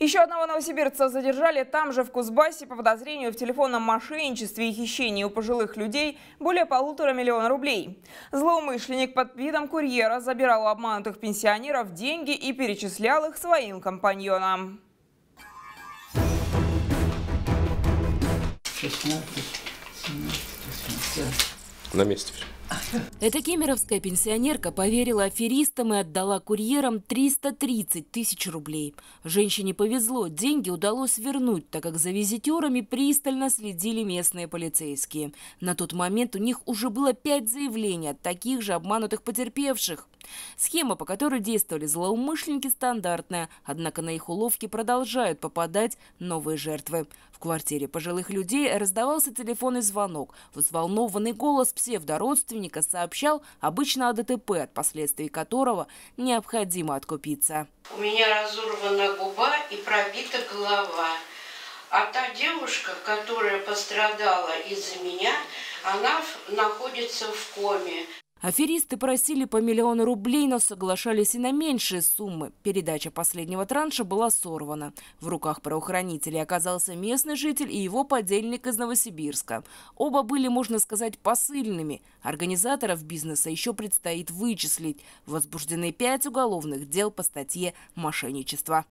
Еще одного новосибирца задержали там же, в Кузбассе, по подозрению в телефонном мошенничестве и хищении у пожилых людей более полутора миллиона рублей. Злоумышленник под видом курьера забирал у обманутых пенсионеров деньги и перечислял их своим компаньонам. 16, 17, 18 на месте все. Эта кемеровская пенсионерка поверила аферистам и отдала курьерам 330 тысяч рублей. Женщине повезло, деньги удалось вернуть, так как за визитерами пристально следили местные полицейские. На тот момент у них уже было пять заявлений от таких же обманутых потерпевших. Схема, по которой действовали злоумышленники, стандартная, однако на их уловки продолжают попадать новые жертвы. В квартире пожилых людей раздавался телефонный звонок. Взволнованный голос псевдородственника сообщал обычно о ДТП, от последствий которого необходимо откупиться. У меня разорвана губа и пробита голова. А та девушка, которая пострадала из-за меня, она находится в коме. Аферисты просили по миллиону рублей, но соглашались и на меньшие суммы. Передача последнего транша была сорвана. В руках правоохранителей оказался местный житель и его подельник из Новосибирска. Оба были, можно сказать, посыльными. Организаторов бизнеса еще предстоит вычислить. Возбуждены пять уголовных дел по статье «Мошенничество».